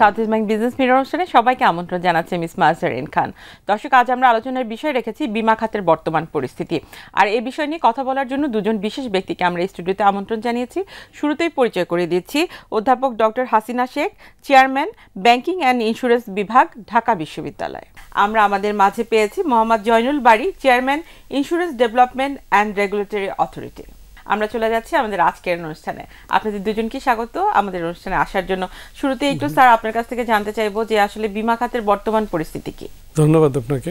south East Bank Business Mirror অনুষ্ঠানে সবাইকে আমন্ত্রণ জানাচ্ছে মিস মাজারিন খান দর্শক আজ আমরা আলোচনার বিষয় রেখেছি বিমা খাতের বর্তমান পরিস্থিতি আর এই বিষয় নিয়ে কথা বলার জন্য দুজন বিশেষ ব্যক্তিকে আমরা স্টুডিওতে আমন্ত্রণ জানিয়েছি শুরুতেই পরিচয় করে দিচ্ছি অধ্যাপক doctor Hasina Sheikh chairman banking and insurance বিভাগ ঢাকা বিশ্ববিদ্যালয় আমরা আমাদের মাঝে পেয়েছি Mohammad Zainul Bari chairman insurance development and regulatory authority আমরা চলে যাচ্ছি আমাদের আজকের অনুষ্ঠানে আপনাদের দুজনকে স্বাগত আমাদের অনুষ্ঠানে আসার জন্য শুরুতে একটু স্যার আপনার কাছ থেকে জানতে চাইবো যে আসলে বিমা খাতের বর্তমান পরিস্থিতি কি ধন্যবাদ আপনাকে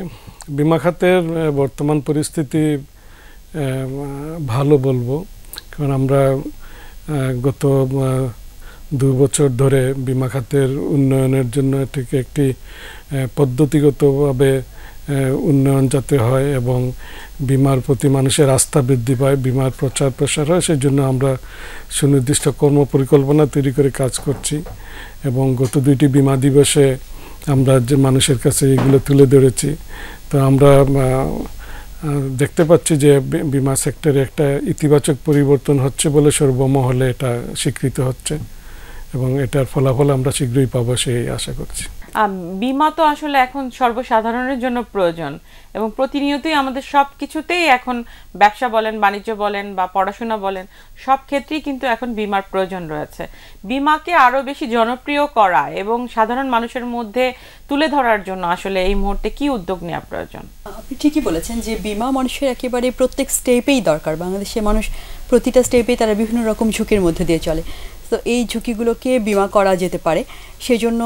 বিমা খাতের বর্তমান পরিস্থিতি ভালো বলবো কারণ আমরা গত দু বছর ধরে বিমা খাতের উন্নয়নের জন্য এটিকে একটি পদ্ধতিগতভাবে উন্নয়ন যাতে হয় এবং বিমার প্রতি মানুষের আস্থা বৃদ্ধি পায় বিমার প্রচার প্রসার হয় সেই জন্য আমরা সুনির্দিষ্ট কর্ম পরিকল্পনা তৈরি করে কাজ করছি এবং গত দুইটি বিমা দিবসে আমরা যে মানুষের কাছে এগুলো তুলে ধরেছি তো আমরা দেখতে পাচ্ছি যে বিমা সেক্টরে একটা ইতিবাচক পরিবর্তন হচ্ছে বলে সর্বমহলে এটা স্বীকৃত হচ্ছে এবং এটার ফলাফল আমরা শীঘ্রই পাবো সেই আশা করছি বিমা তো আসলে এখন সর্বসাধারণের জন্য প্রয়োজন এবং প্রতিনিয়তই আমাদের সব কিছুতেই এখন ব্যবসা বলেন বাণিজ্য বলেন বা পড়াশোনা বলেন সব ক্ষেত্রেই কিন্তু এখন বিমার প্রয়োজন রয়েছে বিমাকে আরও বেশি জনপ্রিয় করা এবং সাধারণ মানুষের মধ্যে তুলে ধরার জন্য আসলে এই মুহূর্তে কি উদ্যোগ নেওয়া প্রয়োজন আপনি ঠিকই বলেছেন যে বিমা মানুষের একেবারে প্রত্যেক স্টেপেই দরকার বাংলাদেশে মানুষ প্রতিটা স্টেপে তারা বিভিন্ন রকম ঝুঁকির মধ্যে দিয়ে চলে তো এই ঝুঁকিগুলোকে বিমা করা যেতে পারে সেজন্য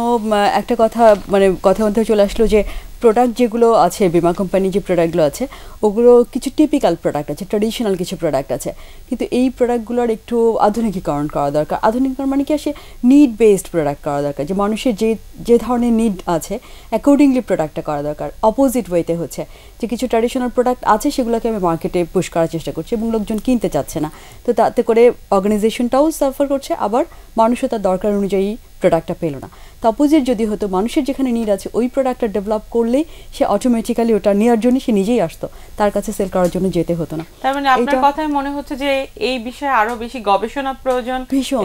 একটা কথা মানে কথা মধ্যে চলে আসলো যে প্রোডাক্ট যেগুলো আছে বিমা কোম্পানি যে প্রোডাক্টগুলো আছে ওগুলো কিছু টিপিক্যাল প্রোডাক্ট আছে ট্রেডিশনাল কিছু প্রোডাক্ট আছে কিন্তু এই প্রোডাক্টগুলোর একটু আধুনিকীকরণ করা দরকার আধুনিকীকরণ মানে কি আসে নিড বেসড প্রোডাক্ট করা দরকার যে মানুষের যে যে ধরনের নিড আছে অ্যাকর্ডিংলি প্রোডাক্টটা করা দরকার অপোজিট ওয়েতে হচ্ছে যে কিছু ট্র্যাডিশনাল প্রোডাক্ট আছে সেগুলোকে আমি মার্কেটে পুশ করার চেষ্টা করছি এবং লোকজন কিনতে চাচ্ছে না তো তাতে করে অর্গানাইজেশনটাও সাফার করছে আবার মানুষও তার দরকার অনুযায়ী प्रोडक्ट अपे लेना তপোজের যদি হতো মানুষের যেখানে নিড আছে ওই প্রোডাক্টটা ডেভেলপ করলে সে অটোমেটিক্যালি ওটা নেওয়ার জন্য সে নিজেই আসতো তার কাছে সেল করার জন্য যেতে হতো না তার মানে আপনার কথায় মনে হচ্ছে যে এই বিষয়ে আরো বেশি গবেষণা প্রয়োজন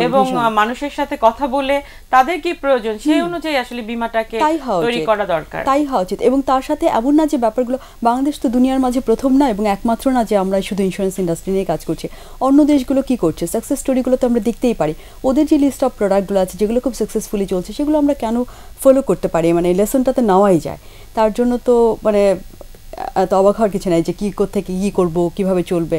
এবং মানুষের সাথে কথা বলে তাদের কি প্রয়োজন সেই অনুযায়ী আসলে বিমাটাকে তৈরি করা দরকার তাই হওয়া উচিত এবং তার সাথে এমন না যে ব্যাপারগুলো বাংলাদেশ তো দুনিয়ার মাঝে প্রথম না এবং একমাত্র না যে আমরা শুধু ইন্স্যুরেন্স ইন্ডাস্ট্রি নিয়ে কাজ করছি অন্য দেশগুলো কি করছে সাকসেস স্টোরিগুলো তো আমরা দেখতেই পারি ওদের যে লিস্ট অফ প্রোডাক্টগুলো আছে যেগুলো খুব সাকসেসফুলি চলছে সেগুলো আমরা কেন ফলো করতে পারি মানে লেসনটাতে নেওয়াই যায় তার জন্য তো মানে এত অবাক হওয়ার কিছু নাই যে কী থেকে কী করবো কীভাবে চলবে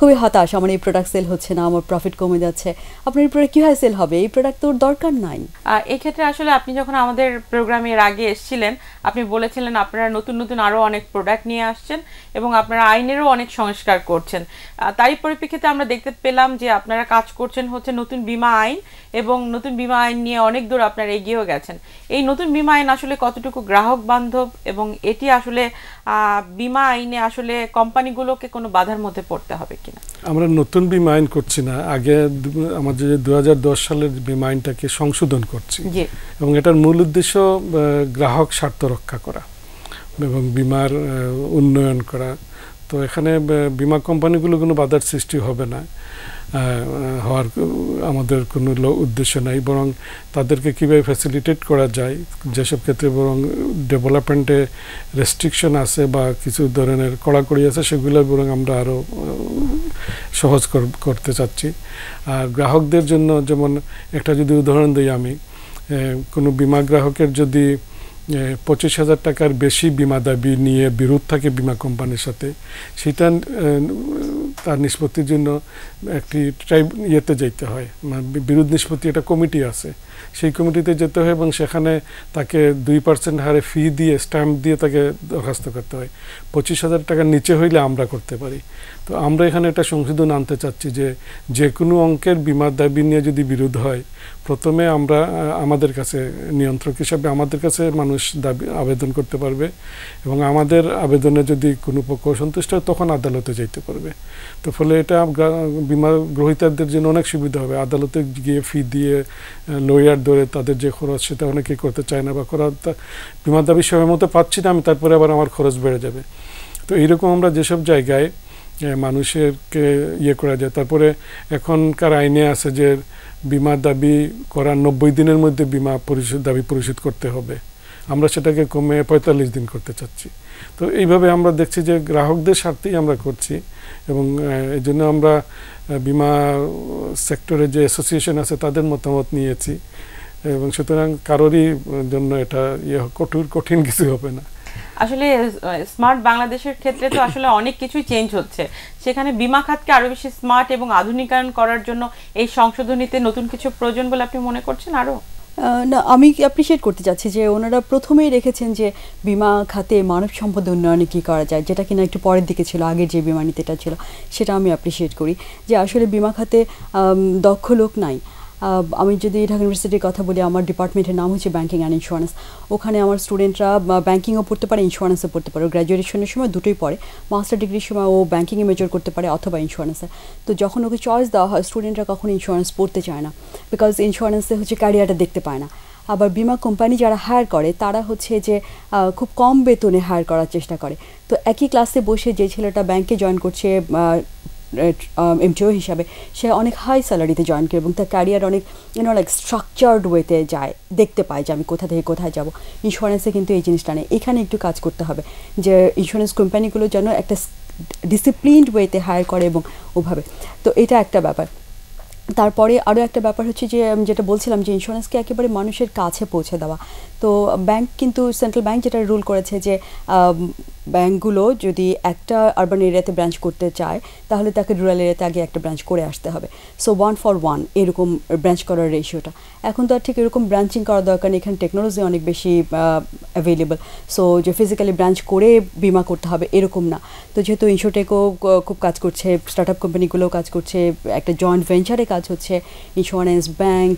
খুবই হতাশ আমার এই প্রোডাক্ট সেল হচ্ছে না আমার প্রফিট কমে যাচ্ছে আপনার এই প্রোডাক্ট কীভাবে সেল হবে এই প্রোডাক্ট তোর দরকার নাই এক্ষেত্রে আসলে আপনি যখন আমাদের প্রোগ্রামের আগে এসেছিলেন আপনি বলেছিলেন আপনারা নতুন নতুন আরও অনেক প্রোডাক্ট নিয়ে আসছেন এবং আপনারা আইনেরও অনেক সংস্কার করছেন তারই পরিপ্রেক্ষিতে আমরা দেখতে পেলাম যে আপনারা কাজ করছেন হচ্ছে নতুন বিমা আইন এবং নতুন বিমা আইন নিয়ে অনেক দূর আপনারা এগিয়েও গেছেন এই নতুন বিমা আইন আসলে কতটুকু গ্রাহক বান্ধব এবং এটি আসলে বিমা আইনে আসলে কোম্পানিগুলোকে কোনো বাধার মধ্যে পড়তে হবে কি কিনা আমরা নতুন বিমা আইন করছি না আগে আমাদের যে দু সালের বিমা আইনটাকে সংশোধন করছি এবং এটার মূল উদ্দেশ্য গ্রাহক স্বার্থ রক্ষা করা এবং বিমার উন্নয়ন করা তো এখানে বিমা কোম্পানিগুলো কোনো বাধার সৃষ্টি হবে না হওয়ার আমাদের কোনো উদ্দেশ্য নাই বরং তাদেরকে কীভাবে ফ্যাসিলিটেট করা যায় যেসব ক্ষেত্রে বরং ডেভেলপমেন্টে রেস্ট্রিকশন আছে বা কিছু ধরনের কড়াকড়ি আছে সেগুলো বরং আমরা আরও সহজ করতে চাচ্ছি আর গ্রাহকদের জন্য যেমন একটা যদি উদাহরণ দিই আমি কোনো বিমা গ্রাহকের যদি পঁচিশ হাজার টাকার বেশি বিমা দাবি নিয়ে বিরোধ থাকে বিমা কোম্পানির সাথে সেটা তার নিষ্পত্তির জন্য একটি ট্রাইব ইয়েতে যেতে হয় বিরোধ নিষ্পত্তি একটা কমিটি আছে সেই কমিটিতে যেতে হয় এবং সেখানে তাকে দুই পার্সেন্ট হারে ফি দিয়ে স্ট্যাম্প দিয়ে তাকে দরখাস্ত করতে হয় পঁচিশ হাজার টাকার নিচে হইলে আমরা করতে পারি তো আমরা এখানে একটা সংশোধন আনতে চাচ্ছি যে যে কোনো অঙ্কের বিমার দাবি নিয়ে যদি বিরোধ হয় প্রথমে আমরা আমাদের কাছে নিয়ন্ত্রক হিসাবে আমাদের কাছে মানুষ দাবি আবেদন করতে পারবে এবং আমাদের আবেদনে যদি কোনো পক্ষ সন্তুষ্ট হয় তখন আদালতে যেতে পারবে তো ফলে এটা বিমা গ্রহীতাদের জন্য অনেক সুবিধা হবে আদালতে গিয়ে ফি দিয়ে লয়ার ধরে তাদের যে খরচ সেটা অনেকে করতে চায় না বা করা বিমার দাবি সময় মতো পাচ্ছি না আমি তারপরে আবার আমার খরচ বেড়ে যাবে তো এইরকম আমরা যেসব জায়গায় মানুষেরকে ইয়ে করা যায় তারপরে এখনকার আইনে আছে যে বিমা দাবি করার নব্বই দিনের মধ্যে বিমা পরিশোধ দাবি পরিশোধ করতে হবে আমরা সেটাকে কমে পঁয়তাল্লিশ দিন করতে চাচ্ছি তো এইভাবে আমরা দেখছি যে গ্রাহকদের স্বার্থেই আমরা করছি এবং এই জন্য আমরা বিমা সেক্টরে যে অ্যাসোসিয়েশন আছে তাদের মতামত নিয়েছি এবং সুতরাং কারোরই জন্য এটা ইয়ে কঠোর কঠিন কিছু হবে না আসলে স্মার্ট বাংলাদেশের ক্ষেত্রে তো আসলে অনেক কিছুই চেঞ্জ হচ্ছে সেখানে বিমা খাতকে আরও বেশি স্মার্ট এবং আধুনিকায়ন করার জন্য এই সংশোধনীতে নতুন কিছু প্রয়োজন বলে আপনি মনে করছেন আরও না আমি অ্যাপ্রিসিয়েট করতে চাচ্ছি যে ওনারা প্রথমেই রেখেছেন যে বিমা খাতে মানব সম্পদ উন্নয়নে কী করা যায় যেটা কিনা একটু পরের দিকে ছিল আগের যে বিমা নীতিটা ছিল সেটা আমি অ্যাপ্রিসিয়েট করি যে আসলে বিমা খাতে দক্ষ লোক নাই আমি যদি ঢাকা ইউনিভার্সিটির কথা বলি আমার ডিপার্টমেন্টের নাম হচ্ছে ব্যাঙ্কিং অ্যান্ড ইন্স্যুরেন্স ওখানে আমার স্টুডেন্টরা ব্যাঙ্কিংও পড়তে পারে ইন্স্যুরেন্সও পড়তে পারে গ্র্যাজুয়েশনের সময় দুটোই পড়ে মাস্টার ডিগ্রির সময় ও ব্যাঙ্কিংয়ে মেজর করতে পারে অথবা ইন্স্যুরেন্সে তো যখন ওকে চয়েস দেওয়া হয় স্টুডেন্টরা কখনো ইন্স্যুরেন্স পড়তে চায় না বিকজ ইন্স্যুরেন্সে হচ্ছে ক্যারিয়ারটা দেখতে পায় না আবার বিমা কোম্পানি যারা হায়ার করে তারা হচ্ছে যে খুব কম বেতনে হায়ার করার চেষ্টা করে তো একই ক্লাসে বসে যে ছেলেটা ব্যাংকে জয়েন করছে এমটিও um, হিসাবে সে অনেক হাই স্যালারিতে জয়েন করে এবং তার ক্যারিয়ার অনেক ইউনো লাইক স্ট্রাকচার্ড ওয়েতে যায় দেখতে পায় যে আমি কোথা থেকে কোথায় যাব ইন্স্যুরেন্সে কিন্তু এই জিনিসটা নেই এখানে একটু কাজ করতে হবে যে ইন্স্যুরেন্স কোম্পানিগুলো যেন একটা ডিসিপ্লিনড ওয়েতে হায়ার করে এবং ওভাবে তো এটা একটা ব্যাপার তারপরে আরও একটা ব্যাপার হচ্ছে যে যেটা বলছিলাম যে ইন্স্যুরেন্সকে একেবারে মানুষের কাছে পৌঁছে দেওয়া তো ব্যাংক কিন্তু সেন্ট্রাল ব্যাংক যেটা রুল করেছে যে ব্যাংকগুলো যদি একটা আরবান এরিয়াতে ব্রাঞ্চ করতে চায় তাহলে তাকে রুরাল এরিয়াতে আগে একটা ব্রাঞ্চ করে আসতে হবে সো ওয়ান ফর ওয়ান এরকম ব্রাঞ্চ করার রেশিওটা এখন তো আর ঠিক এরকম ব্রাঞ্চিং করা দরকার নেই এখানে টেকনোলজি অনেক বেশি অ্যাভেলেবল সো যে ফিজিক্যালি ব্রাঞ্চ করে বিমা করতে হবে এরকম না তো যেহেতু ইনশোটেকও খুব কাজ করছে স্টার্ট আপ কোম্পানিগুলোও কাজ করছে একটা জয়েন্ট ভেঞ্চারে কাজ হচ্ছে ইন্স্যুরেন্স ব্যাংক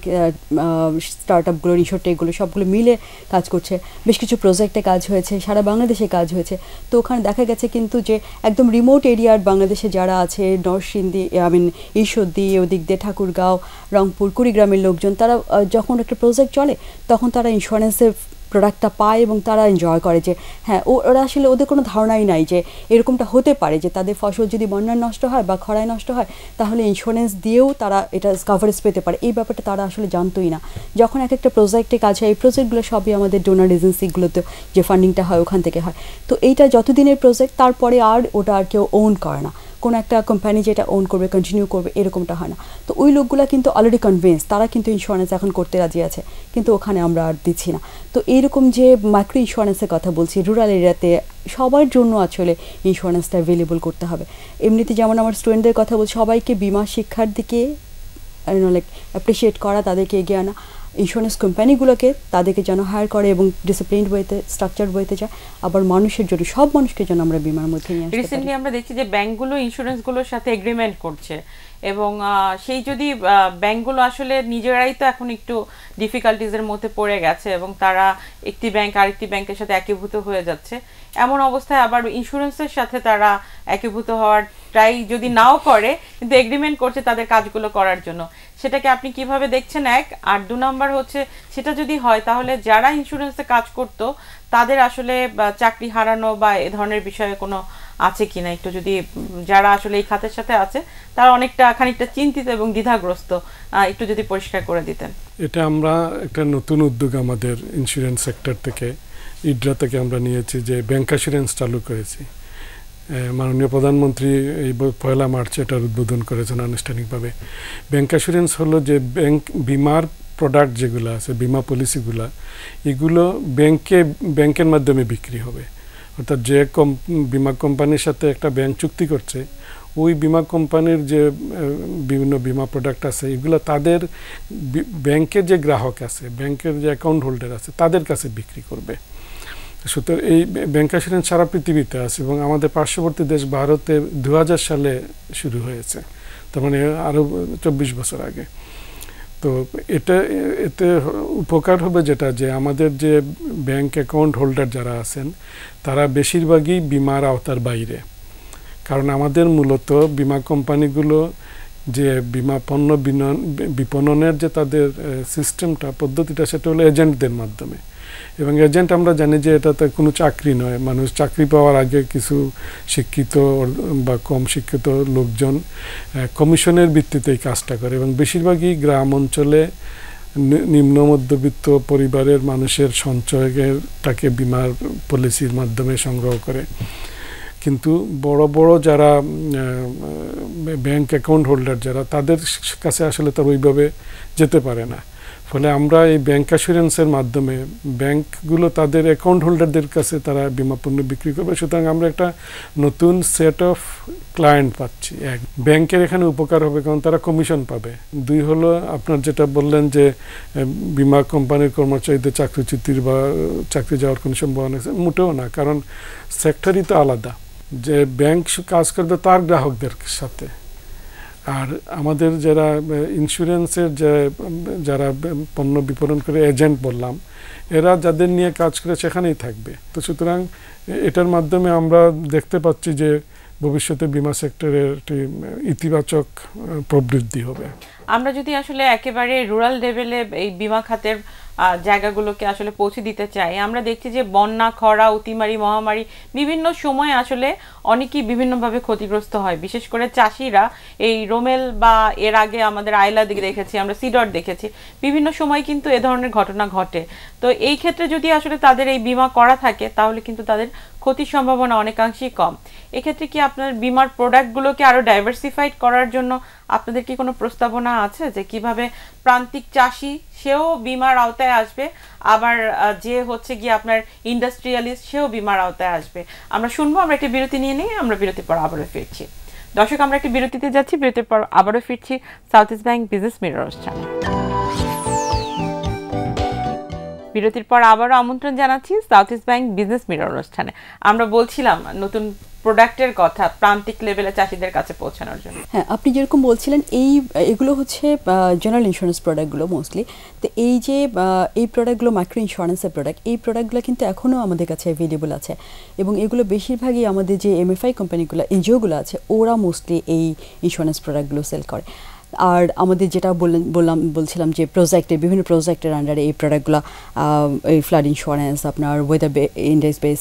স্টার্ট আপগুলো ইনশোটেকগুলো সবগুলো মিলে কাজ করছে বেশ কিছু প্রজেক্টে কাজ হয়েছে সারা বাংলাদেশে কাজ হয়েছে তো ওখানে দেখা গেছে কিন্তু যে একদম রিমোট এরিয়ার বাংলাদেশে যারা আছে নরসিংদী আই মিন ঈশ্বরদি ওদিক দিয়ে ঠাকুরগাঁও রংপুর কুড়িগ্রামের লোকজন তারা যখন একটা প্রজেক্ট চলে তখন তারা ইন্স্যুরেন্সের প্রোডাক্টটা পায় এবং তারা এনজয় করে যে হ্যাঁ ওরা আসলে ওদের কোনো ধারণাই নাই যে এরকমটা হতে পারে যে তাদের ফসল যদি বন্যায় নষ্ট হয় বা খরায় নষ্ট হয় তাহলে ইন্স্যুরেন্স দিয়েও তারা এটা কাভারেজ পেতে পারে এই ব্যাপারটা তারা আসলে জানতোই না যখন এক একটা প্রজেক্টে কাজ হয় এই প্রজেক্টগুলো সবই আমাদের ডোনার এজেন্সিগুলোতে যে ফান্ডিংটা হয় ওখান থেকে হয় তো এইটা যতদিনের প্রজেক্ট তারপরে আর ওটা আর কেউ ওন করে না কোনো একটা কোম্পানি যেটা ওন করবে কন্টিনিউ করবে এরকমটা হয় না তো ওই লোকগুলো কিন্তু অলরেডি কনভিন্স তারা কিন্তু ইন্স্যুরেন্স এখন করতে রাজি আছে কিন্তু ওখানে আমরা আর দিচ্ছি না তো এইরকম যে মাইক্রো ইন্স্যুরেন্সের কথা বলছি রুরাল এরিয়াতে সবার জন্য আসলে ইন্স্যুরেন্সটা অ্যাভেলেবল করতে হবে এমনিতে যেমন আমার স্টুডেন্টদের কথা বলছি সবাইকে বিমা শিক্ষার দিকে লাইক অ্যাপ্রিসিয়েট করা তাদেরকে এগিয়ে আনা ইন্স্যুরেন্স কোম্পানিগুলোকে তাদেরকে যেন হায়ার করে এবং ডিসিপ্লিন বইতে স্ট্রাকচার বইতে যায় আবার মানুষের জন্য সব মানুষকে যেন আমরা বিমার মধ্যে নিয়ে রিসেন্টলি আমরা দেখছি যে ব্যাংকগুলো ইন্স্যুরেন্সগুলোর সাথে এগ্রিমেন্ট করছে এবং সেই যদি ব্যাংকগুলো আসলে নিজেরাই তো এখন একটু ডিফিকাল্টিজের মধ্যে পড়ে গেছে এবং তারা একটি ব্যাংক আরেকটি ব্যাংকের সাথে একীভূত হয়ে যাচ্ছে এমন অবস্থায় আবার ইন্স্যুরেন্সের সাথে তারা একীভূত হওয়ার ট্রাই যদি নাও করে কিন্তু এগ্রিমেন্ট করছে তাদের কাজগুলো করার জন্য সেটাকে আপনি কিভাবে দেখছেন এক আর দু নম্বর হচ্ছে সেটা যদি হয় তাহলে যারা ইন্স্যুরেন্সে কাজ করতো তাদের আসলে চাকরি হারানো বা এ ধরনের বিষয়ে কোনো আছে কি না একটু যদি যারা আসলে এই খাতের সাথে আছে তারা অনেকটা খানিকটা চিন্তিত এবং দ্বিধাগ্রস্ত একটু যদি পরিষ্কার করে দিতেন এটা আমরা একটা নতুন উদ্যোগ আমাদের ইন্স্যুরেন্স সেক্টর থেকে ইড্রা থেকে আমরা নিয়েছি যে ব্যাংক অ্যাসুরেন্স চালু করেছি মাননীয় প্রধানমন্ত্রী এই পয়লা মার্চ এটার উদ্বোধন করেছেন আনুষ্ঠানিকভাবে ব্যাংক অ্যাসুরেন্স হলো যে ব্যাংক বিমার প্রোডাক্ট যেগুলো আছে বিমা পলিসিগুলো এগুলো ব্যাংকে ব্যাংকের মাধ্যমে বিক্রি হবে অর্থাৎ যে কম বিমা কোম্পানির সাথে একটা ব্যাংক চুক্তি করছে ওই বিমা কোম্পানির যে বিভিন্ন বিমা প্রোডাক্ট আছে এগুলো তাদের ব্যাংকের যে গ্রাহক আছে ব্যাংকের যে অ্যাকাউন্ট হোল্ডার আছে তাদের কাছে বিক্রি করবে সুতরাং এই ব্যাংক অ্যাসুরেন্স সারা পৃথিবীতে আছে এবং আমাদের পার্শ্ববর্তী দেশ ভারতে দু সালে শুরু হয়েছে তার মানে আরও চব্বিশ বছর আগে তো এটা এতে উপকার হবে যেটা যে আমাদের যে ব্যাংক অ্যাকাউন্ট হোল্ডার যারা আছেন তারা বেশিরভাগই বিমার আওতার বাইরে কারণ আমাদের মূলত বিমা কোম্পানিগুলো যে বিমা পণ্য বিপণনের যে তাদের সিস্টেমটা পদ্ধতিটা সেটা হলো এজেন্টদের মাধ্যমে এবং এজেন্ট আমরা জানি যে এটাতে কোনো চাকরি নয় মানুষ চাকরি পাওয়ার আগে কিছু শিক্ষিত বা কম শিক্ষিত লোকজন কমিশনের ভিত্তিতে এই কাজটা করে এবং বেশিরভাগই গ্রাম অঞ্চলে নিম্ন মধ্যবিত্ত পরিবারের মানুষের সঞ্চয়ের তাকে বিমার পলিসির মাধ্যমে সংগ্রহ করে কিন্তু বড় বড় যারা ব্যাংক অ্যাকাউন্ট হোল্ডার যারা তাদের কাছে আসলে তারা ওইভাবে যেতে পারে না ফলে আমরা এই ব্যাংক অ্যাসুরেন্সের মাধ্যমে ব্যাংকগুলো তাদের অ্যাকাউন্ট হোল্ডারদের কাছে তারা বিমা পণ্য বিক্রি করবে সুতরাং আমরা একটা নতুন সেট অফ ক্লায়েন্ট পাচ্ছি এক ব্যাংকের এখানে উপকার হবে কারণ তারা কমিশন পাবে দুই হলো আপনার যেটা বললেন যে বিমা কোম্পানির কর্মচারীদের চাকরিচ্যুতির বা চাকরি যাওয়ার কোনো সম্ভাবনা আছে মোটেও না কারণ সেক্টরই তো আলাদা যে ব্যাংক কাজ করবে তার গ্রাহকদের সাথে আর আমাদের যারা ইন্স্যুরেন্সের যে যারা পণ্য বিপণন করে এজেন্ট বললাম এরা যাদের নিয়ে কাজ করে সেখানেই থাকবে তো সুতরাং এটার মাধ্যমে আমরা দেখতে পাচ্ছি যে ভবিষ্যতে বিমা সেক্টরের একটি ইতিবাচক প্রবৃদ্ধি হবে আমরা যদি আসলে একেবারে রুরাল লেভেলে এই বিমা খাতের জায়গাগুলোকে আসলে পৌঁছে দিতে চাই আমরা দেখছি যে বন্যা খরা অতিমারি মহামারী বিভিন্ন সময়ে আসলে অনেকেই বিভিন্নভাবে ক্ষতিগ্রস্ত হয় বিশেষ করে চাষিরা এই রোমেল বা এর আগে আমাদের আয়লা দিকে দেখেছি আমরা সিডট দেখেছি বিভিন্ন সময় কিন্তু এ ধরনের ঘটনা ঘটে তো এই ক্ষেত্রে যদি আসলে তাদের এই বিমা করা থাকে তাহলে কিন্তু তাদের ক্ষতির সম্ভাবনা অনেকাংশেই কম এক্ষেত্রে কি আপনার বিমার প্রোডাক্টগুলোকে আরও ডাইভার্সিফাইড করার জন্য আপনাদের কি কোনো প্রস্তাবনা আছে যে কিভাবে প্রান্তিক চাষি সেও বিমার আওতায় আসবে আবার যে হচ্ছে গিয়ে আপনার ইন্ডাস্ট্রিয়ালিস্ট সেও বিমার আওতায় আসবে আমরা শুনবো আমরা একটি বিরতি নিয়ে নিয়ে আমরা বিরতির পর আবারও ফিরছি দর্শক আমরা একটি বিরতিতে যাচ্ছি বিরতির পর আবারও ফিরছি South East Bank Business Mirror অনুষ্ঠানে বিরতির পর আবারও আমন্ত্রণ জানাচ্ছি South East Bank Business Mirror অনুষ্ঠানে আমরা বলছিলাম নতুন প্রোডাক্টের কথা প্রান্তিক লেভেলে চাষিদের কাছে পৌঁছানোর জন্য হ্যাঁ আপনি যেরকম বলছিলেন এই এগুলো হচ্ছে জেনারেল ইন্স্যুরেন্স প্রোডাক্টগুলো মোস্টলি তো এই যে এই প্রোডাক্টগুলো মাইক্রো ইন্স্যুরেন্সের প্রোডাক্ট এই প্রোডাক্টগুলো কিন্তু এখনও আমাদের কাছে অ্যাভেলেবল আছে এবং এগুলো বেশিরভাগই আমাদের যে এমএফআই কোম্পানিগুলো এনজিওগুলো আছে ওরা মোস্টলি এই ইন্স্যুরেন্স প্রোডাক্টগুলো সেল করে আর আমাদের যেটা বললেন বললাম বলছিলাম যে প্রজেক্টে বিভিন্ন প্রজেক্টের আন্ডারে এই প্রোডাক্টগুলো এই ফ্লাড ইন্স্যুরেন্স আপনার weather index base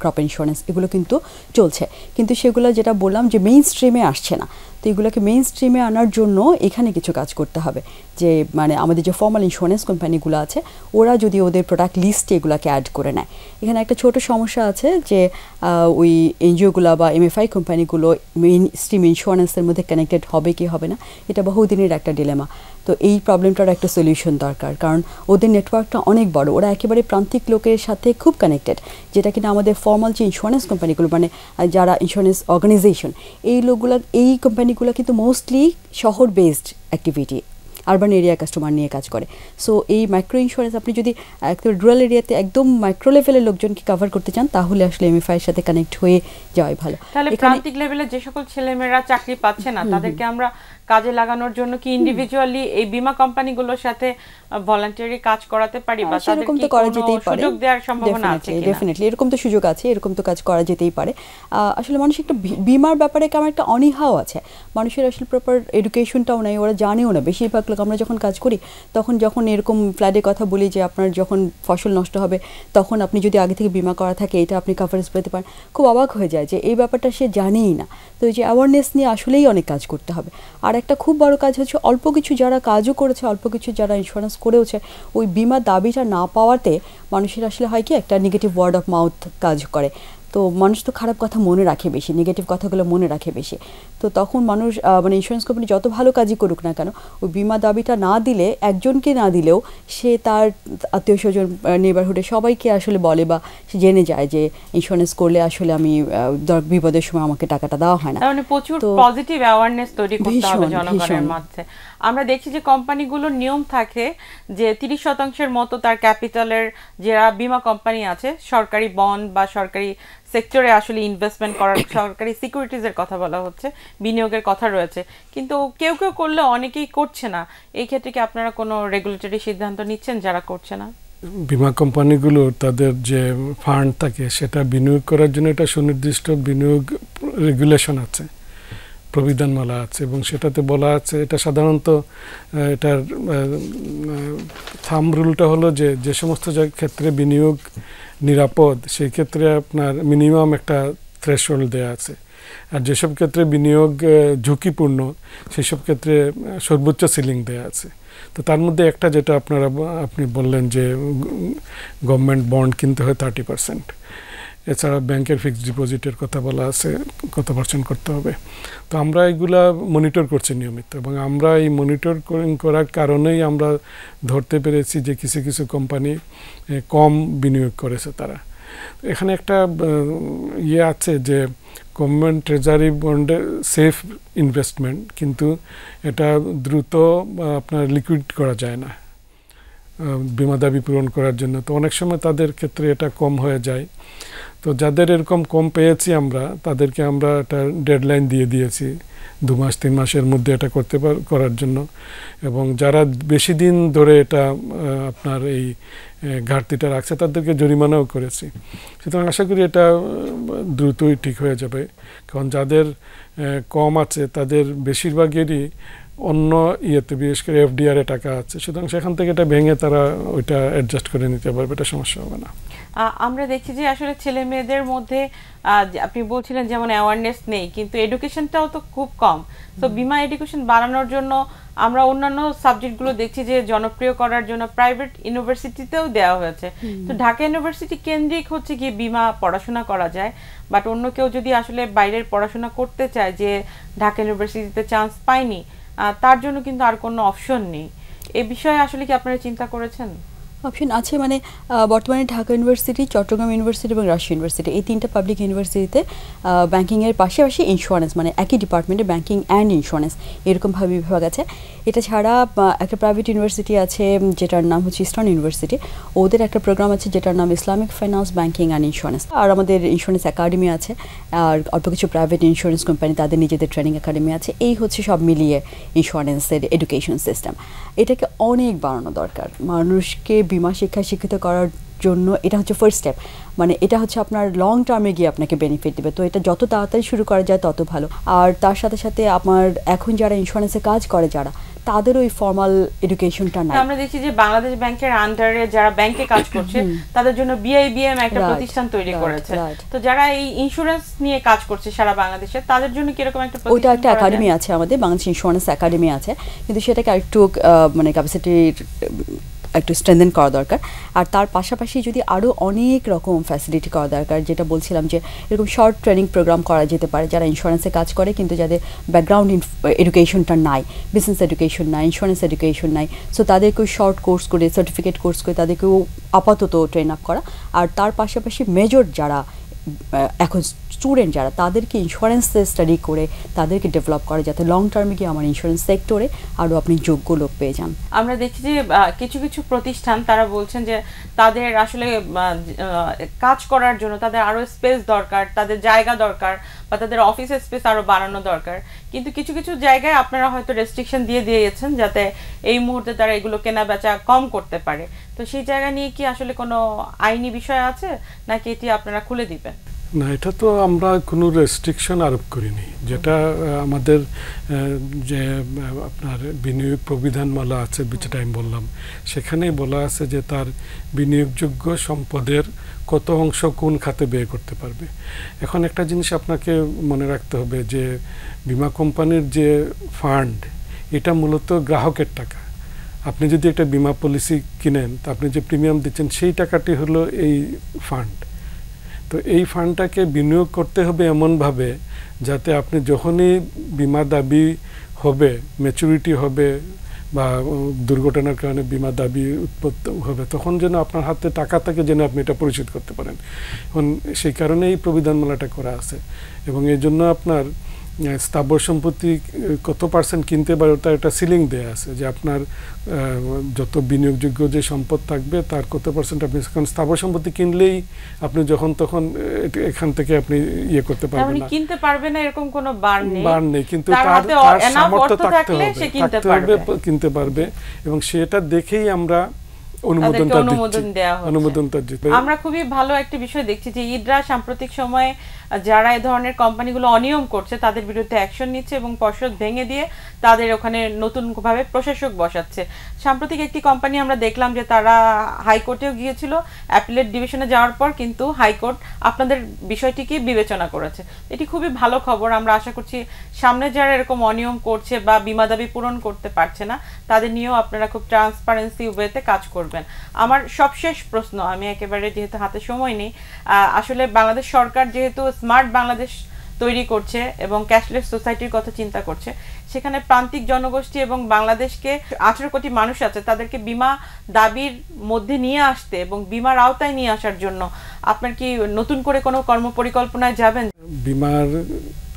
crop insurance এগুলো কিন্তু চলছে কিন্তু সেগুলো যেটা বললাম যে মেইন স্ট্রিমে আসছে না তো এগুলোকে মেইন স্ট্রিমে আনার জন্য এখানে কিছু কাজ করতে হবে যে মানে আমাদের যে ফর্মাল ইন্স্যুরেন্স কোম্পানিগুলো আছে ওরা যদি ওদের প্রোডাক্ট লিস্টে এগুলোকে অ্যাড করে নেয় এখানে একটা ছোট সমস্যা আছে যে ওই এনজিওগুলো বা এমএফআই কোম্পানিগুলো মেইন স্ট্রিম ইন্স্যুরেন্সের মধ্যে কানেক্টেড হবে কি হবে না এটা বহুদিনের একটা ডিলেমা তো এই প্রবলেমটার একটা সলিউশন দরকার কারণ ওদের নেটওয়ার্কটা অনেক বড় ওরা একেবারে প্রান্তিক লোকের সাথে খুব কানেক্টেড যেটা কিনা আমাদের ফর্মাল যে ইন্স্যুরেন্স কোম্পানিগুলো মানে যারা ইন্স্যুরেন্স অর্গানাইজেশন এই লোকগুলো এই কোম্পানিগুলো কিন্তু মোস্টলি শহর based activity urban area customer নিয়ে কাজ করে সো এই মাইক্রো ইন্স্যুরেন্স আপনি যদি একদম রুরাল এরিয়াতে একদম মাইক্রো লেভেলের লোকজনকে কভার করতে চান তাহলে আসলে এম এর সাথে কানেক্ট হয়ে যাওয়াই ভালো তাহলে প্রান্তিক লেভেলে যে সকল ছেলেমেয়েরা চাকরি পাচ্ছে না তাদেরকে আমরা কাজে লাগানোর জন্য কি ইন্ডিভিজুয়ালি এই বীমা কোম্পানিগুলোর সাথে ভলান্টিয়ারি কাজ করাতে পারি হ্যাঁ, বা তাদের কি করা যেতেই পারে সুযোগ দেওয়ার সম্ভাবনা আছে কি ডেফিনেটলি এরকম তো সুযোগ আছে এরকম তো কাজ করা যেতেই পারে আসলে মানুষ একটা বিমার ব্যাপারে কেমন একটা অনীহাও আছে মানুষের আসলে প্রপার এডুকেশনটাও নাই ওরা জানেও না বেশিরভাগ লোক আমরা যখন কাজ করি তখন যখন এরকম ফ্ল্যাডের কথা বলি যে আপনার যখন ফসল নষ্ট হবে তখন আপনি যদি আগে থেকে বিমা করা থাকে এটা আপনি কাভারেজ পেতে পারেন খুব অবাক হয়ে যায় যে এই ব্যাপারটা সে জানেই না তো এই যে অ্যাওয়ারনেস নিয়ে আসলেই অনেক কাজ করতে হবে আর একটা খুব বড় কাজ হচ্ছে অল্প কিছু যারা কাজও করেছে অল্প কিছু যারা ইন্স্যুরেন্স করেওছে ওই বিমা দাবিটা না পাওয়াতে মানুষের আসলে হয় কি একটা নেগেটিভ ওয়ার্ড অফ মাউথ কাজ করে তো মানুষ তো খারাপ কথা মনে রাখে বেশি নেগেটিভ কথাগুলো মনে রাখে বেশি তো তখন মানুষ মানে ইন্স্যুরেন্স কোম্পানি যত ভালো কাজই করুক না কেন ওই বিমা দাবিটা না দিলে একজনকে না দিলেও সে তার আত্মীয় স্বজন নেবারহুডে সবাইকে আসলে বলে বা সে জেনে যায় যে ইন্স্যুরেন্স করলে আসলে আমি বিপদের সময় আমাকে টাকাটা দেওয়া হয় না মানে প্রচুর পজিটিভ অ্যাওয়ারনেস তৈরি করতে হবে জনগণের মধ্যে আমরা দেখি যে কোম্পানিগুলোর নিয়ম থাকে যে তিরিশ শতাংশের মতো তার ক্যাপিটালের যারা বিমা কোম্পানি আছে সরকারি বন্ড বা সরকারি সেক্টরে আসলে ইনভেস্টমেন্ট করার সরকারি সিকিউরিটিজের কথা বলা হচ্ছে বিনিয়োগের কথা রয়েছে কিন্তু কেউ কেউ করলে অনেকেই করছে না এই ক্ষেত্রে কি আপনারা কোনো রেগুলেটরি সিদ্ধান্ত নিচ্ছেন যারা করছে না বিমা কোম্পানিগুলো তাদের যে ফান্ড থাকে সেটা বিনিয়োগ করার জন্য এটা সুনির্দিষ্ট বিনিয়োগ রেগুলেশন আছে প্রবিধানমালা আছে এবং সেটাতে বলা আছে এটা সাধারণত এটার থাম রুলটা হলো যে যে সমস্ত ক্ষেত্রে বিনিয়োগ নিরাপদ সেই ক্ষেত্রে আপনার মিনিমাম একটা থ্রেশহোল্ড দেওয়া আছে আর যেসব ক্ষেত্রে বিনিয়োগ ঝুঁকিপূর্ণ সেসব ক্ষেত্রে সর্বোচ্চ সিলিং দেওয়া আছে তো তার মধ্যে একটা যেটা আপনারা আপনি বললেন যে গভর্নমেন্ট বন্ড কিনতে হয় থার্টি পারসেন্ট এছাড়া ব্যাংকের ফিক্সড ডিপোজিটের কথা বলা আছে কত পার্সেন্ট করতে হবে তো আমরা এগুলা মনিটর করছি নিয়মিত এবং আমরা এই মনিটর করার কারণেই আমরা ধরতে পেরেছি যে কিছু কিছু কোম্পানি কম বিনিয়োগ করেছে তারা এখানে একটা ইয়ে আছে যে গভর্নমেন্ট ট্রেজারি বন্ডে সেফ ইনভেস্টমেন্ট কিন্তু এটা দ্রুত আপনার লিকুইড করা যায় না বিমা দাবি পূরণ করার জন্য তো অনেক সময় তাদের ক্ষেত্রে এটা কম হয়ে যায় তো যাদের এরকম কম পেয়েছি আমরা তাদেরকে আমরা একটা ডেডলাইন দিয়ে দিয়েছি দু মাস তিন মাসের মধ্যে এটা করতে পার করার জন্য এবং যারা বেশি দিন ধরে এটা আপনার এই ঘাটতিটা রাখছে তাদেরকে জরিমানাও করেছি সুতরাং আশা করি এটা দ্রুতই ঠিক হয়ে যাবে কারণ যাদের কম আছে তাদের বেশিরভাগেরই অন্য ইয়েতে বিশেষ করে এফডিআরে টাকা আছে সুতরাং সেখান থেকে এটা ভেঙে তারা ওইটা অ্যাডজাস্ট করে নিতে পারবে এটা সমস্যা হবে না আমরা দেখি যে আসলে ছেলে মেয়েদের মধ্যে আপনি বলছিলেন যেমন অ্যাওয়ারনেস নেই কিন্তু এডুকেশনটাও তো খুব কম তো বিমা এডুকেশন বাড়ানোর জন্য আমরা অন্যান্য সাবজেক্টগুলো দেখছি যে জনপ্রিয় করার জন্য প্রাইভেট ইউনিভার্সিটিতেও দেওয়া হয়েছে তো ঢাকা ইউনিভার্সিটি কেন্দ্রিক হচ্ছে কি বিমা পড়াশোনা করা যায় বাট অন্য কেউ যদি আসলে বাইরের পড়াশোনা করতে চায় যে ঢাকা ইউনিভার্সিটিতে চান্স পায়নি তার জন্য কিন্তু আর কোনো অপশন নেই এ বিষয়ে আসলে কি আপনারা চিন্তা করেছেন অপশন আছে মানে বর্তমানে ঢাকা ইউনিভার্সিটি চট্টগ্রাম ইউনিভার্সিটি এবং রাজশাহী ইউনিভার্সিটি এই তিনটা পাবলিক ইউনিভার্সিটিতে ব্যাঙ্কিংয়ের পাশাপাশি ইন্স্যুরেন্স মানে একই ডিপার্টমেন্টে ব্যাঙ্কিং অ্যান্ড ইন্স্যুরেন্স এরকমভাবে বিভাগ আছে এটা ছাড়া একটা প্রাইভেট ইউনিভার্সিটি আছে যেটার নাম হচ্ছে ইস্টার্ন ইউনিভার্সিটি ওদের একটা প্রোগ্রাম আছে যেটার নাম Islamic finance banking and insurance আর আমাদের ইন্স্যুরেন্স একাডেমি আছে আর অল্প কিছু প্রাইভেট ইন্স্যুরেন্স কোম্পানি তাদের নিজেদের ট্রেনিং একাডেমি আছে এই হচ্ছে সব মিলিয়ে ইন্স্যুরেন্সের এডুকেশন সিস্টেম এটাকে অনেক বাড়ানো দরকার মানুষকে বিমা শিক্ষায় শিক্ষিত করার জন্য এটা হচ্ছে ফার্স্ট স্টেপ মানে এটা হচ্ছে আপনার লং টার্মে গিয়ে আপনাকে বেনিফিট দেবে তো এটা যত তাড়াতাড়ি শুরু করা যায় তত ভালো আর তার সাথে সাথে আমার এখন যারা ইন্স্যুরেন্সে কাজ করে যারা তাদের ওই ফর্মাল এডুকেশনটা নাই আমরা দেখি যে বাংলাদেশ ব্যাংকের আন্ডারে যারা ব্যাংকে কাজ করছে তাদের জন্য বিআইবিএম একটা প্রতিষ্ঠান তৈরি করেছে তো যারা এই ইন্স্যুরেন্স নিয়ে কাজ করছে সারা বাংলাদেশে তাদের জন্য কি রকম একটা ওইটা একটা একাডেমি আছে আমাদের বাংলাদেশ ইন্স্যুরেন্স একাডেমি আছে কিন্তু সেটাকে আরেকটু মানে ক্যাপাসিটির একটু স্ট্রেন্থেন করা দরকার আর তার পাশাপাশি যদি আরও অনেক রকম ফ্যাসিলিটি করা দরকার যেটা বলছিলাম যে এরকম শর্ট ট্রেনিং প্রোগ্রাম করা যেতে পারে যারা ইন্স্যুরেন্সে কাজ করে কিন্তু যাদের ব্যাকগ্রাউন্ড এডুকেশনটা uh, নাই বিজনেস এডুকেশন নাই ইন্স্যুরেন্স এডুকেশন নাই সো তাদেরকেও শর্ট কোর্স করে সার্টিফিকেট কোর্স করে তাদেরকেও আপাতত ট্রেন আপ করা আর তার পাশাপাশি মেজর যারা uh, এখন স্টুডেন্ট যারা তাদেরকে ইন্স্যুরেন্স স্টাডি করে তাদেরকে ডেভেলপ করে যাতে লং টার্মে গিয়ে আমার ইন্স্যুরেন্স সেক্টরে আরও আপনি যোগ্য লোক পেয়ে যান আমরা দেখি যে কিছু কিছু প্রতিষ্ঠান তারা বলছেন যে তাদের আসলে কাজ করার জন্য তাদের আরও স্পেস দরকার তাদের জায়গা দরকার বা তাদের অফিসের স্পেস আরও বাড়ানো দরকার কিন্তু কিছু কিছু জায়গায় আপনারা হয়তো রেস্ট্রিকশন দিয়ে দিয়েছেন যাতে এই মুহূর্তে তারা এগুলো কেনা বেচা কম করতে পারে তো সেই জায়গা নিয়ে কি আসলে কোনো আইনি বিষয় আছে নাকি এটি আপনারা খুলে দিবেন না এটা তো আমরা কোনো রেস্ট্রিকশন আরোপ করিনি যেটা আমাদের যে আপনার বিনিয়োগ প্রবিধানমালা আছে যেটা আমি বললাম সেখানেই বলা আছে যে তার বিনিয়োগযোগ্য সম্পদের কত অংশ কোন খাতে ব্যয় করতে পারবে এখন একটা জিনিস আপনাকে মনে রাখতে হবে যে বিমা কোম্পানির যে ফান্ড এটা মূলত গ্রাহকের টাকা আপনি যদি একটা বিমা পলিসি কিনেন তা আপনি যে প্রিমিয়াম দিচ্ছেন সেই টাকাটি হলো এই ফান্ড তো এই ফান্ডটাকে বিনিয়োগ করতে হবে এমনভাবে যাতে আপনি যখনই বিমা দাবি হবে ম্যাচুরিটি হবে বা দুর্ঘটনার কারণে বিমা দাবি উৎপত্তি হবে তখন যেন আপনার হাতে টাকা থাকে যেন আপনি এটা পরিশোধ করতে পারেন এখন সেই কারণে এই প্রবিধানমালাটা করা আছে এবং এই জন্য আপনার স্থাবর সম্পত্তি কত পার্সেন্ট কিনতে পারে ওটা একটা সিলিং দেওয়া আছে যে আপনার যত বিনিয়োগযোগ্য যে সম্পদ থাকবে তার কত পার্সেন্ট আপনি কারণ স্থাবর সম্পত্তি কিনলেই আপনি যখন তখন এখান থেকে আপনি ইয়ে করতে পারবেন না কিনতে পারবে না এরকম কোনো বার নেই বার নেই কিন্তু তার তার সামর্থ্য থাকতে হবে থাকতে হবে কিনতে পারবে এবং সেটা দেখেই আমরা অনুমোদনটা অনুমোদনটা আমরা খুবই ভালো একটা বিষয় দেখছি যে ইডরা সাম্প্রতিক সময়ে যারা এ ধরনের কোম্পানিগুলো অনিয়ম করছে তাদের বিরুদ্ধে অ্যাকশন নিচ্ছে এবং পর্ষদ ভেঙে দিয়ে তাদের ওখানে নতুনভাবে প্রশাসক বসাচ্ছে সাম্প্রতিক একটি কোম্পানি আমরা দেখলাম যে তারা হাইকোর্টেও গিয়েছিল অ্যাপিলেট ডিভিশনে যাওয়ার পর কিন্তু হাইকোর্ট আপনাদের বিষয়টিকে বিবেচনা করেছে এটি খুবই ভালো খবর আমরা আশা করছি সামনে যারা এরকম অনিয়ম করছে বা বিমা দাবি পূরণ করতে পারছে না তাদের নিয়েও আপনারা খুব ট্রান্সপারেন্সি ওয়েতে কাজ করবেন আমার সবশেষ প্রশ্ন আমি একেবারে যেহেতু হাতে সময় নেই আসলে বাংলাদেশ সরকার যেহেতু স্মার্ট বাংলাদেশ তৈরি করছে এবং ক্যাশলেস সোসাইটির কথা চিন্তা করছে সেখানে প্রান্তিক জনগোষ্ঠী এবং বাংলাদেশকে আঠেরো কোটি মানুষ আছে তাদেরকে বিমা দাবির মধ্যে নিয়ে আসতে এবং বিমার আওতায় নিয়ে আসার জন্য আপনার কি নতুন করে কোনো কর্মপরিকল্পনায় যাবেন বিমার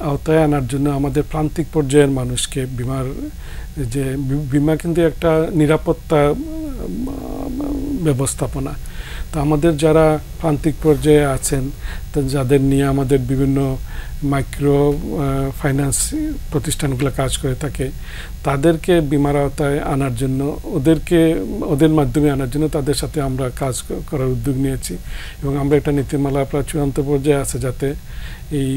আওতায় আনার জন্য আমাদের প্রান্তিক পর্যায়ের মানুষকে বিমার যে বিমা কিন্তু একটা নিরাপত্তা ব্যবস্থাপনা তো আমাদের যারা প্রান্তিক পর্যায়ে আছেন যাদের নিয়ে আমাদের বিভিন্ন মাইক্রো ফাইন্যান্স প্রতিষ্ঠানগুলো কাজ করে থাকে তাদেরকে বিমার আওতায় আনার জন্য ওদেরকে ওদের মাধ্যমে আনার জন্য তাদের সাথে আমরা কাজ করার উদ্যোগ নিয়েছি এবং আমরা একটা নীতিমালা প্রায় চূড়ান্ত পর্যায়ে আছে যাতে এই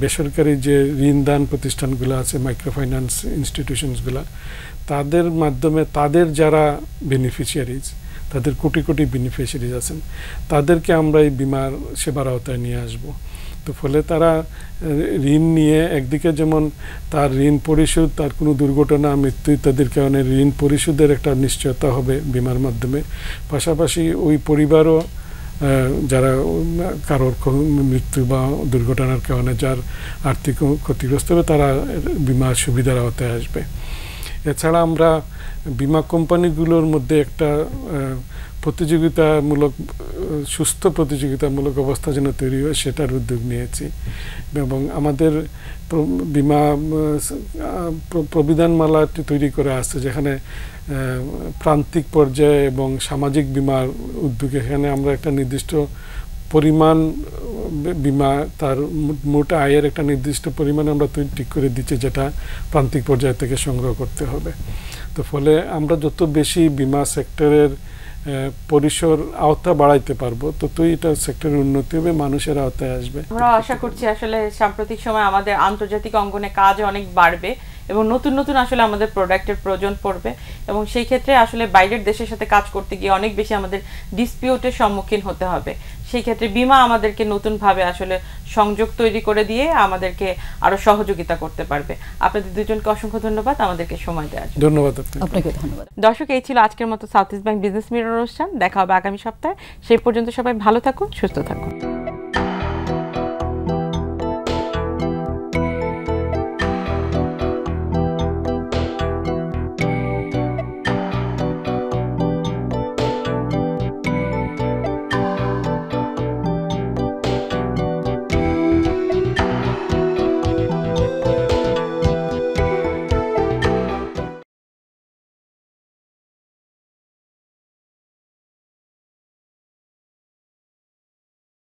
বেসরকারি যে ঋণদান প্রতিষ্ঠানগুলো আছে মাইক্রো ফাইন্যান্স ইনস্টিটিউশনসগুলো তাদের মাধ্যমে তাদের যারা বেনিফিশিয়ারিজ তাদের কোটি কোটি বেনিফিশিয়ারিজ আছেন তাদেরকে আমরা এই বিমার সেবার আওতায় নিয়ে আসব তো ফলে তারা ঋণ নিয়ে একদিকে যেমন তার ঋণ পরিশোধ তার কোনো দুর্ঘটনা মৃত্যু ইত্যাদির কারণে ঋণ পরিশোধের একটা নিশ্চয়তা হবে বিমার মাধ্যমে পাশাপাশি ওই পরিবারও যারা কারোর মৃত্যু বা দুর্ঘটনার কারণে যার আর্থিক ক্ষতিগ্রস্ত হবে তারা বিমার সুবিধার আওতায় আসবে এছাড়া আমরা বিমা কোম্পানিগুলোর মধ্যে একটা প্রতিযোগিতামূলক সুস্থ প্রতিযোগিতামূলক অবস্থা যেন তৈরি হয় সেটার উদ্যোগ নিয়েছি এবং আমাদের বিমা প্রবিধানমালাটি তৈরি করে আসছে যেখানে প্রান্তিক পর্যায়ে এবং সামাজিক বিমার উদ্যোগে এখানে আমরা একটা নির্দিষ্ট পরিমাণ বিমা তার মোট আয়ের একটা নির্দিষ্ট পরিমাণ আমরা ঠিক করে দিচ্ছি যেটা প্রান্তিক পর্যায় থেকে সংগ্রহ করতে হবে তো ফলে আমরা যত বেশি বিমা সেক্টরের পরিসর আওতা বাড়াইতে পারবো ততই এটা সেক্টরের উন্নতি হবে মানুষের আওতায় আসবে আমরা আশা করছি আসলে সাম্প্রতিক সময় আমাদের আন্তর্জাতিক অঙ্গনে কাজ অনেক বাড়বে এবং নতুন নতুন আসলে আমাদের প্রোডাক্টের প্রয়োজন পড়বে এবং সেই ক্ষেত্রে আসলে বাইরের দেশের সাথে কাজ করতে গিয়ে অনেক বেশি আমাদের ডিসপিউটের সম্মুখীন হতে হবে সেই ক্ষেত্রে বিমা আমাদেরকে নতুনভাবে আসলে সংযোগ তৈরি করে দিয়ে আমাদেরকে আরও সহযোগিতা করতে পারবে আপনাদের দুজনকে অসংখ্য ধন্যবাদ আমাদেরকে সময় দেওয়ার জন্য ধন্যবাদ আপনাকে ধন্যবাদ দর্শক এই ছিল আজকের মতো South East Bank Business Mirror অনুষ্ঠান দেখা হবে আগামী সপ্তাহে সেই পর্যন্ত সবাই ভালো থাকুন সুস্থ থাকুন